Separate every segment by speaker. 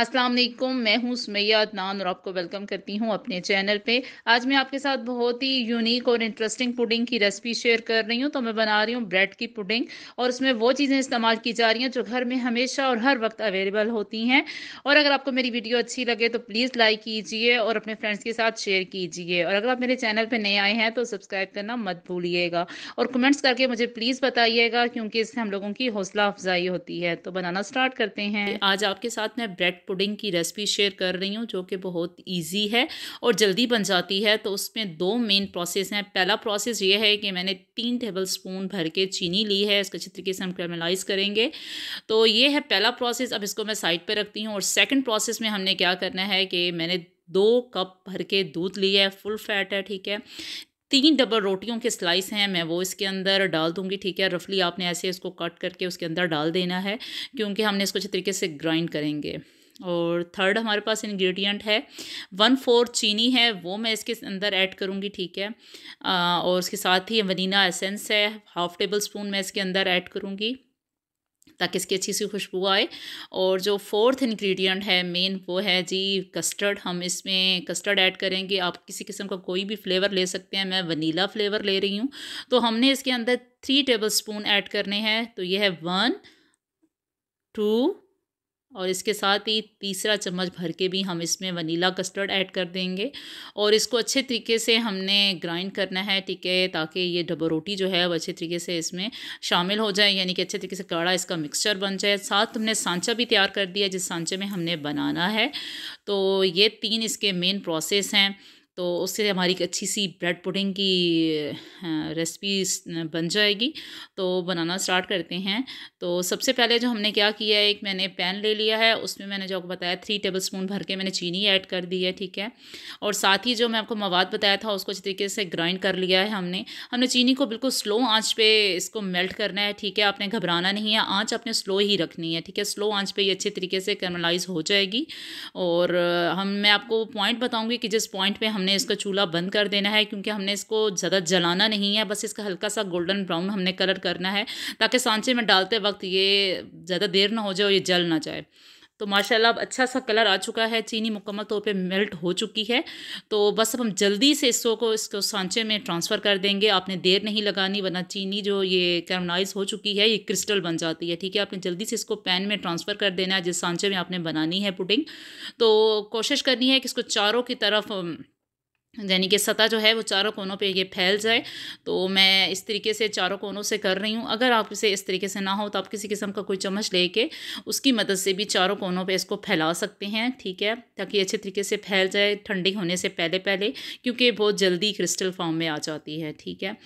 Speaker 1: अस्सलाम वालेकुम मैं हूं सुमैया अदनान और आपको वेलकम करती हूं अपने चैनल पे आज मैं आपके साथ बहुत ही यूनिक और इंटरेस्टिंग पुडिंग की रेसिपी शेयर कर रही हूं तो मैं बना रही हूं ब्रेड की पुडिंग और उसमें वो चीज़ें इस्तेमाल की जा रही हैं जो घर में हमेशा और हर वक्त अवेलेबल होती हैं और अगर आपको मेरी वीडियो अच्छी लगे तो प्लीज़ लाइक कीजिए और अपने फ्रेंड्स के साथ शेयर कीजिए और अगर आप मेरे चैनल पर नए आए हैं तो सब्सक्राइब करना मत भूलिएगा और कमेंट्स करके मुझे प्लीज़ बताइएगा क्योंकि इससे हम लोगों की हौसला अफजाई होती है तो बनाना स्टार्ट करते हैं आज आपके साथ मैं ब्रेड पुडिंग की रेसिपी शेयर कर रही हूँ जो कि बहुत ईजी है और जल्दी बन जाती है तो उसमें दो मेन प्रोसेस हैं पहला प्रोसेस ये है कि मैंने तीन टेबल स्पून भर के चीनी ली है इसको अच्छी तरीके से हम क्रेमलाइज करेंगे तो ये है पहला प्रोसेस अब इसको मैं साइड पर रखती हूँ और सेकेंड प्रोसेस में हमने क्या करना है कि मैंने दो कप भर के दूध लिया है फुल फैट है ठीक है तीन डबल रोटियों के स्लाइस हैं मैं वो इसके अंदर डाल दूंगी ठीक है रफली आपने ऐसे इसको कट करके उसके अंदर डाल देना है क्योंकि हमने इसको अच्छे तरीके से ग्राइंड करेंगे और थर्ड हमारे पास इंग्रेडिएंट है वन फोर चीनी है वो मैं इसके अंदर ऐड करूँगी ठीक है आ, और उसके साथ ही वनीला एसेंस है हाफ़ टेबल स्पून मैं इसके अंदर ऐड करूँगी ताकि इसकी अच्छी सी खुशबू आए और जो फोर्थ इंग्रेडिएंट है मेन वो है जी कस्टर्ड हम इसमें कस्टर्ड ऐड करेंगे आप किसी किस्म का कोई भी फ्लेवर ले सकते हैं मैं वनीला फ्लेवर ले रही हूँ तो हमने इसके अंदर थ्री टेबल स्पून ऐड करने हैं तो ये है वन टू और इसके साथ ही तीसरा चम्मच भर के भी हम इसमें वनीला कस्टर्ड ऐड कर देंगे और इसको अच्छे तरीके से हमने ग्राइंड करना है ठीक है ताकि ये डबल रोटी जो है वो अच्छे तरीके से इसमें शामिल हो जाए यानी कि अच्छे तरीके से कड़ा इसका मिक्सचर बन जाए साथ हमने सांचा भी तैयार कर दिया जिस सांचे में हमने बनाना है तो ये तीन इसके मेन प्रोसेस हैं तो उससे हमारी एक अच्छी सी ब्रेड पुडिंग की रेसिपी बन जाएगी तो बनाना स्टार्ट करते हैं तो सबसे पहले जो हमने क्या किया है एक मैंने पैन ले लिया है उसमें मैंने जो आपको बताया थ्री टेबल स्पून भर के मैंने चीनी ऐड कर दी है ठीक है और साथ ही जो मैं आपको मवाद बताया था उसको अच्छी तरीके से ग्राइंड कर लिया है हमने हमने चीनी को बिल्कुल स्लो आँच पर इसको मेल्ट करना है ठीक है आपने घबराना नहीं है आँच आपने स्लो ही रखनी है ठीक है स्लो आँच पर ये अच्छे तरीके से कर्मलाइज़ हो जाएगी और हम मैं आपको पॉइंट बताऊँगी कि जिस पॉइंट पर हम हमने इसका चूल्हा बंद कर देना है क्योंकि हमने इसको ज़्यादा जलाना नहीं है बस इसका हल्का सा गोल्डन ब्राउन हमने कलर करना है ताकि सांचे में डालते वक्त ये ज़्यादा देर ना हो जाए और ये जल ना जाए तो माशाल्लाह अब अच्छा सा कलर आ चुका है चीनी मुकम्मल तौर पे मेल्ट हो चुकी है तो बस अब हम जल्दी से इसको को इसको सांचे में ट्रांसफ़र कर देंगे आपने देर नहीं लगानी वरना चीनी जो ये कैरमलाइज हो चुकी है ये क्रिस्टल बन जाती है ठीक है आपने जल्दी से इसको पैन में ट्रांसफ़र कर देना है जिस सांचे में आपने बनानी है पुडिंग तो कोशिश करनी है कि इसको चारों की तरफ यानी कि सतह जो है वो चारों कोनों पे ये फैल जाए तो मैं इस तरीके से चारों कोनों से कर रही हूँ अगर आप इसे इस तरीके से ना हो तो आप किसी किस्म का कोई चम्मच लेके उसकी मदद से भी चारों कोनों पे इसको फैला सकते हैं ठीक है ताकि अच्छे तरीके से फैल जाए ठंडी होने से पहले पहले क्योंकि बहुत जल्दी क्रिस्टल फॉर्म में आ जाती है ठीक है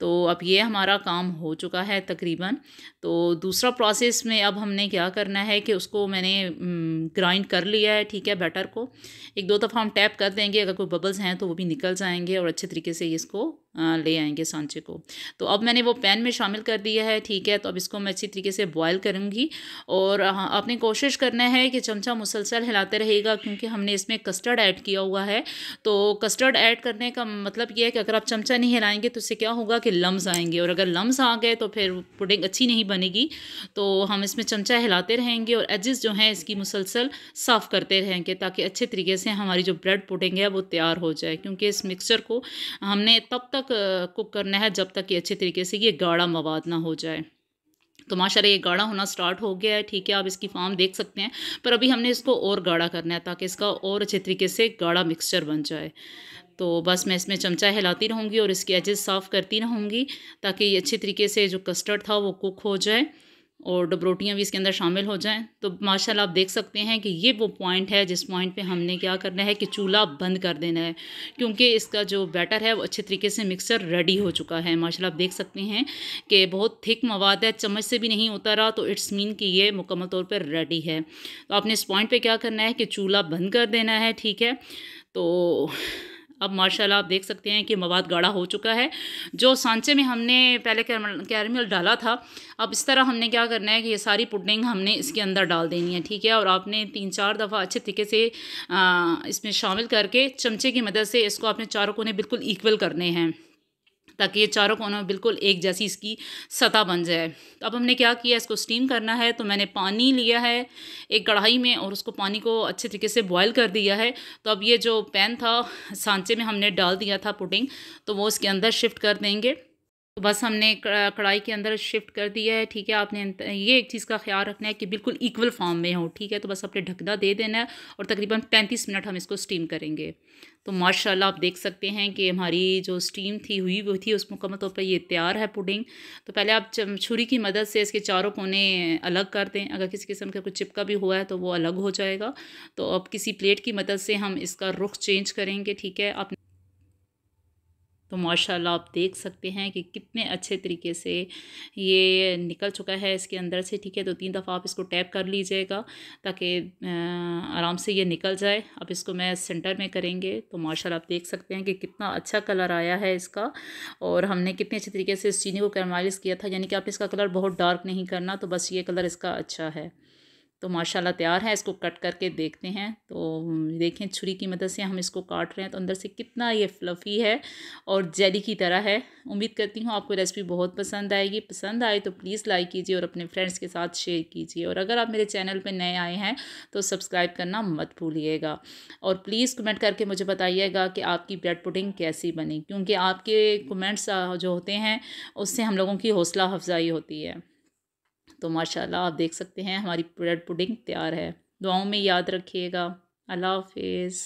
Speaker 1: तो अब ये हमारा काम हो चुका है तकरीबन तो दूसरा प्रोसेस में अब हमने क्या करना है कि उसको मैंने ग्राइंड कर लिया है ठीक है बैटर को एक दो दफ़ा हम टैप कर देंगे अगर कोई बबल्स हैं तो भी निकल जाएंगे और अच्छे तरीके से इसको ले आएंगे सांचे को तो अब मैंने वो पैन में शामिल कर दिया है ठीक है तो अब इसको मैं अच्छी तरीके से बॉयल करूँगी और हाँ, आपने कोशिश करना है कि चमचा मुसलसल हिलाते रहेगा क्योंकि हमने इसमें कस्टर्ड ऐड किया हुआ है तो कस्टर्ड ऐड करने का मतलब यह है कि अगर आप चमचा नहीं हिलाएंगे तो इससे क्या होगा कि लम्स आएंगे और अगर लम्स आ गए तो फिर पुडिंग अच्छी नहीं बनेगी तो हम इसमें चमचा हिलाते रहेंगे और एजिस जो हैं इसकी मुसलसल साफ़ करते रहेंगे ताकि अच्छे तरीके से हमारी जो ब्रेड पुडिंग है वो तैयार हो जाए क्योंकि इस मिक्सचर को हमने तब तक तक कुक करना है जब तक कि अच्छे तरीके से ये गाढ़ा मवाद ना हो जाए तो माशा ये गाढ़ा होना स्टार्ट हो गया है ठीक है आप इसकी फॉर्म देख सकते हैं पर अभी हमने इसको और गाढ़ा करना है ताकि इसका और अच्छे तरीके से गाढ़ा मिक्सचर बन जाए तो बस मैं इसमें चमचा हिलाती रहूँगी और इसके एजेस साफ़ करती रहूँगी ताकि ये अच्छे तरीके से जो कस्टर्ड था वो कुक हो जाए और डबरोटियाँ भी इसके अंदर शामिल हो जाएँ तो माशा आप देख सकते हैं कि ये वो पॉइंट है जिस पॉइंट पे हमने क्या करना है कि चूल्हा बंद कर देना है क्योंकि इसका जो बैटर है वो अच्छे तरीके से मिक्सर रेडी हो चुका है माशा आप देख सकते हैं कि बहुत थिक मवाद है चम्मच से भी नहीं होता रहा तो इट्स मीन कि ये मुकम्मल तौर पर रेडी है तो आपने इस पॉइंट पर क्या करना है कि चूल्हा बंद कर देना है ठीक है तो अब माशाल्लाह आप देख सकते हैं कि मवाद गाढ़ा हो चुका है जो सांचे में हमने पहले कैरमल डाला था अब इस तरह हमने क्या करना है कि ये सारी पुडिंग हमने इसके अंदर डाल देनी है ठीक है और आपने तीन चार दफ़ा अच्छे तरीके से इसमें शामिल करके चमचे की मदद से इसको आपने चारों कोने बिल्कुल इक्वल करने हैं ताकि ये चारों कोनों में बिल्कुल एक जैसी इसकी सतह बन जाए तो अब हमने क्या किया इसको स्टीम करना है तो मैंने पानी लिया है एक कढ़ाई में और उसको पानी को अच्छे तरीके से बॉयल कर दिया है तो अब ये जो पैन था सांचे में हमने डाल दिया था पुडिंग तो वो इसके अंदर शिफ्ट कर देंगे तो बस हमने कढ़ाई के अंदर शिफ्ट कर दिया है ठीक है आपने ये एक चीज़ का ख्याल रखना है कि बिल्कुल इक्वल फॉर्म में हो ठीक है तो बस आपने ढकना दे देना है और तकरीबन पैंतीस मिनट हम इसको स्टीम करेंगे तो माशाल्लाह आप देख सकते हैं कि हमारी जो स्टीम थी हुई हुई थी उस मुकम्मल तौर पर ये तैयार है पुडिंग तो पहले आप छुरी की मदद से इसके चारों कोने अलग कर दें अगर किसी किस्म का कुछ चिपका भी हुआ है तो वो अलग हो जाएगा तो अब किसी प्लेट की मदद से हम इसका रुख चेंज करेंगे ठीक है आप तो माशाल्लाह आप देख सकते हैं कि कितने अच्छे तरीके से ये निकल चुका है इसके अंदर से ठीक है तो तीन दफ़ा आप इसको टैप कर लीजिएगा ताकि आराम से ये निकल जाए अब इसको मैं सेंटर में करेंगे तो माशाल्लाह आप देख सकते हैं कि कितना अच्छा कलर आया है इसका और हमने कितने अच्छे तरीके से इस चीनी को कैरमाइज किया था यानी कि आपने इसका कलर बहुत डार्क नहीं करना तो बस ये कलर इसका अच्छा है तो माशाल्लाह तैयार है इसको कट करके देखते हैं तो देखें छुरी की मदद से हम इसको काट रहे हैं तो अंदर से कितना ये फ्लफ़ी है और जेली की तरह है उम्मीद करती हूँ आपको रेसिपी बहुत पसंद आएगी पसंद आए तो प्लीज़ लाइक कीजिए और अपने फ्रेंड्स के साथ शेयर कीजिए और अगर आप मेरे चैनल पर नए आए हैं तो सब्सक्राइब करना मत भूलिएगा और प्लीज़ कमेंट करके मुझे बताइएगा कि आपकी ब्रेड पुडिंग कैसी बनी क्योंकि आपके कमेंट्स जो होते हैं उससे हम लोगों की हौसला अफजाई होती है तो माशाल्लाह आप देख सकते हैं हमारी ब्रेड पुडिंग तैयार है दुआओं में याद रखिएगा अल्लाह हाफिज़